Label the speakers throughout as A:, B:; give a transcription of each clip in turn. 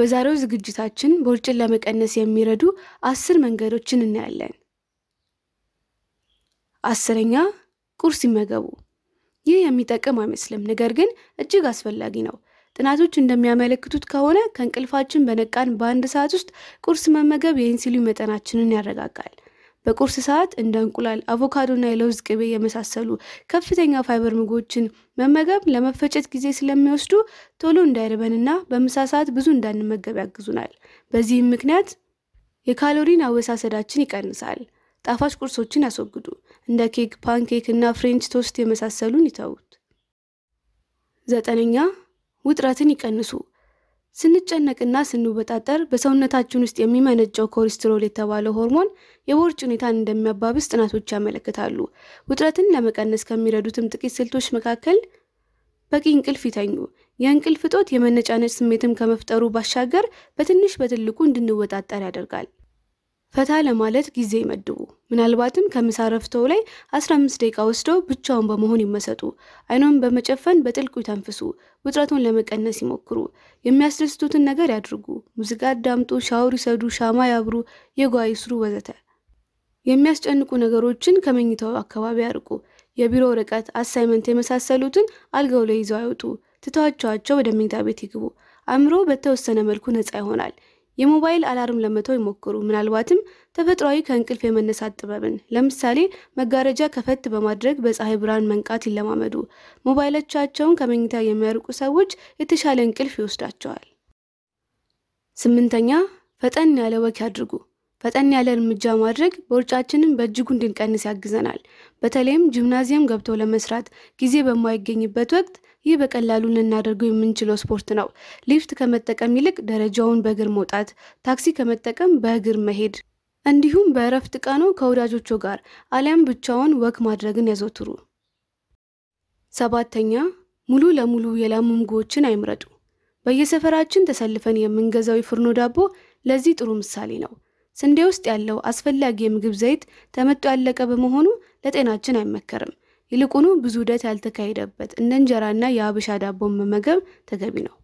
A: በዛሬው ዝግጅታችን ቦርጭን ለመቀነስ የሚረዱ አስር መንገዶችን እናያለን። አስረኛ ቁርስ ይመገቡ። ይህ የሚጠቅም አይመስልም፣ ነገር ግን እጅግ አስፈላጊ ነው። ጥናቶች እንደሚያመለክቱት ከሆነ ከእንቅልፋችን በነቃን በአንድ ሰዓት ውስጥ ቁርስ መመገብ የኢንሱሊን መጠናችንን ያረጋጋል። በቁርስ ሰዓት እንደ እንቁላል፣ አቮካዶና የለውዝ ቅቤ የመሳሰሉ ከፍተኛ ፋይበር ምግቦችን መመገብ ለመፈጨት ጊዜ ስለሚወስዱ ቶሎ እንዳይርበንና በምሳ ሰዓት ብዙ እንዳንመገብ ያግዙናል። በዚህም ምክንያት የካሎሪን አወሳሰዳችን ይቀንሳል። ጣፋጭ ቁርሶችን ያስወግዱ። እንደ ኬክ፣ ፓንኬክ እና ፍሬንች ቶስት የመሳሰሉን ይተውት። ዘጠነኛ ውጥረትን ይቀንሱ። ስንጨነቅና ስንወጣጠር በሰውነታችን ውስጥ የሚመነጨው ኮሌስትሮል የተባለው ሆርሞን የቦርጭ ሁኔታን እንደሚያባብስ ጥናቶች ያመለክታሉ። ውጥረትን ለመቀነስ ከሚረዱትም ጥቂት ስልቶች መካከል በቂ እንቅልፍ ይተኙ። የእንቅልፍ እጦት የመነጫነጭ ስሜትም ከመፍጠሩ ባሻገር በትንሽ በትልቁ እንድንወጣጠር ያደርጋል። ፈታ ለማለት ጊዜ ይመድቡ። ምናልባትም ከምሳ ረፍተው ላይ 15 ደቂቃ ወስደው ብቻውን በመሆን ይመሰጡ። አይኖን በመጨፈን በጥልቁ ይተንፍሱ። ውጥረቱን ለመቀነስ ይሞክሩ። የሚያስደስቱትን ነገር ያድርጉ። ሙዚቃ አዳምጡ፣ ሻወር ይሰዱ፣ ሻማ ያብሩ፣ የጓ ይስሩ፣ ወዘተ። የሚያስጨንቁ ነገሮችን ከመኝታው አካባቢ ያርቁ። የቢሮ ወረቀት፣ አሳይመንት የመሳሰሉትን አልጋው ላይ ይዘው አይወጡ። ትተዋቸዋቸው ወደ መኝታ ቤት ይግቡ። አእምሮ በተወሰነ መልኩ ነፃ ይሆናል። የሞባይል አላርም ለመተው ይሞክሩ። ምናልባትም ተፈጥሯዊ ከእንቅልፍ የመነሳት ጥበብን ለምሳሌ መጋረጃ ከፈት በማድረግ በፀሐይ ብርሃን መንቃት ይለማመዱ። ሞባይሎቻቸውን ከመኝታ የሚያርቁ ሰዎች የተሻለ እንቅልፍ ይወስዳቸዋል። ስምንተኛ ፈጠን ያለ ወክ ያድርጉ። ፈጠን ያለ እርምጃ ማድረግ በውርጫችንን በእጅጉ እንድንቀንስ ያግዘናል። በተለይም ጂምናዚየም ገብተው ለመስራት ጊዜ በማይገኝበት ወቅት ይህ በቀላሉ ልናደርገው የምንችለው ስፖርት ነው። ሊፍት ከመጠቀም ይልቅ ደረጃውን በእግር መውጣት፣ ታክሲ ከመጠቀም በእግር መሄድ፣ እንዲሁም በእረፍት ቀኖ ከወዳጆቹ ጋር አሊያም ብቻውን ወክ ማድረግን ያዘውትሩ። ሰባተኛ ሙሉ ለሙሉ የላሙ ምግቦችን አይምረጡ። በየሰፈራችን ተሰልፈን የምንገዛው የፍርኖ ዳቦ ለዚህ ጥሩ ምሳሌ ነው። ስንዴ ውስጥ ያለው አስፈላጊ የምግብ ዘይት ተመጦ ያለቀ በመሆኑ ለጤናችን አይመከርም። ይልቁኑ ብዙ ደት ያልተካሄደበት እንደ እንጀራና የአበሻ ዳቦን መመገብ ተገቢ ነው።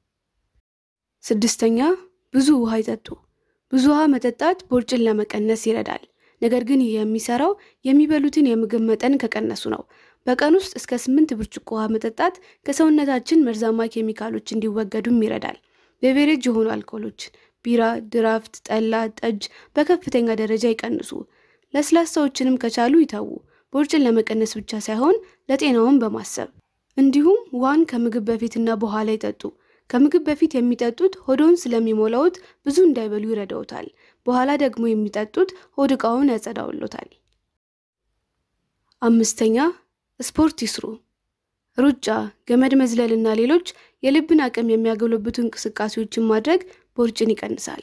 A: ስድስተኛ ብዙ ውሃ ይጠጡ። ብዙ ውሃ መጠጣት ቦርጭን ለመቀነስ ይረዳል። ነገር ግን የሚሰራው የሚበሉትን የምግብ መጠን ከቀነሱ ነው። በቀን ውስጥ እስከ ስምንት ብርጭቆ ውሃ መጠጣት ከሰውነታችን መርዛማ ኬሚካሎች እንዲወገዱም ይረዳል። ቤቬሬጅ የሆኑ አልኮሎችን ቢራ፣ ድራፍት፣ ጠላ፣ ጠጅ በከፍተኛ ደረጃ ይቀንሱ። ለስላሳዎችንም ከቻሉ ይተዉ። ቦርጭን ለመቀነስ ብቻ ሳይሆን ለጤናውን በማሰብ እንዲሁም ውሃን ከምግብ በፊትና በኋላ ይጠጡ። ከምግብ በፊት የሚጠጡት ሆዶን ስለሚሞላውት ብዙ እንዳይበሉ ይረዳውታል። በኋላ ደግሞ የሚጠጡት ሆድ እቃውን ያጸዳውሎታል። አምስተኛ ስፖርት ይስሩ። ሩጫ፣ ገመድ መዝለልና ሌሎች የልብን አቅም የሚያጎለብቱ እንቅስቃሴዎችን ማድረግ ቦርጭን ይቀንሳል።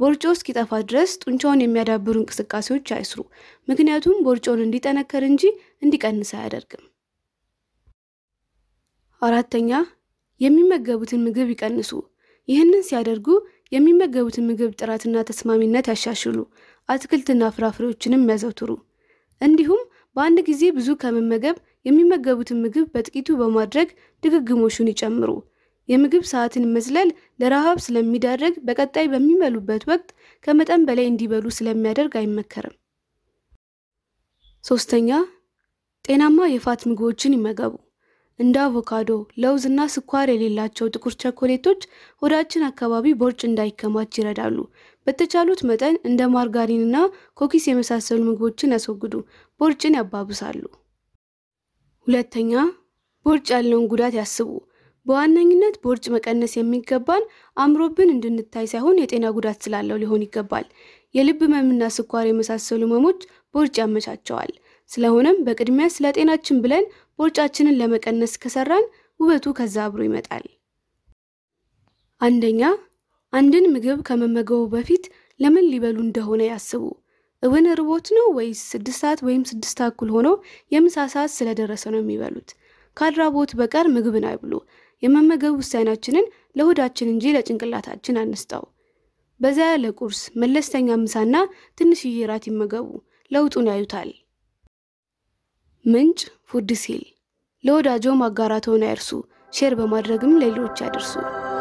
A: ቦርጮ እስኪጠፋ ድረስ ጡንቻውን የሚያዳብሩ እንቅስቃሴዎች አይስሩ፣ ምክንያቱም ቦርጮን እንዲጠነከር እንጂ እንዲቀንስ አያደርግም። አራተኛ የሚመገቡትን ምግብ ይቀንሱ። ይህንን ሲያደርጉ የሚመገቡትን ምግብ ጥራትና ተስማሚነት ያሻሽሉ። አትክልትና ፍራፍሬዎችንም ያዘውትሩ። እንዲሁም በአንድ ጊዜ ብዙ ከመመገብ የሚመገቡትን ምግብ በጥቂቱ በማድረግ ድግግሞሹን ይጨምሩ። የምግብ ሰዓትን መዝለል ለረሃብ ስለሚዳርግ በቀጣይ በሚበሉበት ወቅት ከመጠን በላይ እንዲበሉ ስለሚያደርግ አይመከርም። ሶስተኛ ጤናማ የፋት ምግቦችን ይመገቡ። እንደ አቮካዶ፣ ለውዝ እና ስኳር የሌላቸው ጥቁር ቸኮሌቶች ሆዳችን አካባቢ ቦርጭ እንዳይከማች ይረዳሉ። በተቻሉት መጠን እንደ ማርጋሪን እና ኮኪስ የመሳሰሉ ምግቦችን ያስወግዱ፣ ቦርጭን ያባብሳሉ። ሁለተኛ ቦርጭ ያለውን ጉዳት ያስቡ። በዋነኝነት ቦርጭ መቀነስ የሚገባን አምሮብን እንድንታይ ሳይሆን የጤና ጉዳት ስላለው ሊሆን ይገባል። የልብ ህመምና ስኳር የመሳሰሉ ህመሞች ቦርጭ ያመቻቸዋል። ስለሆነም በቅድሚያ ስለ ጤናችን ብለን ቦርጫችንን ለመቀነስ ከሰራን ውበቱ ከዛ አብሮ ይመጣል። አንደኛ አንድን ምግብ ከመመገቡ በፊት ለምን ሊበሉ እንደሆነ ያስቡ። እውን ርቦት ነው ወይስ ስድስት ሰዓት ወይም ስድስት ተኩል ሆኖ የምሳ ሰዓት ስለደረሰ ነው የሚበሉት? ካድራቦት በቀር ምግብን አይብሉ። የመመገብ ውሳኔያችንን ለሆዳችን እንጂ ለጭንቅላታችን አንስጠው። በዛ ያለ ቁርስ፣ መለስተኛ ምሳና ትንሽዬ ራት ይመገቡ፣ ለውጡን ያዩታል። ምንጭ ፉድ ሲል ለወዳጆ ማጋራትዎን አይርሱ። ሼር በማድረግም ለሌሎች ያደርሱ።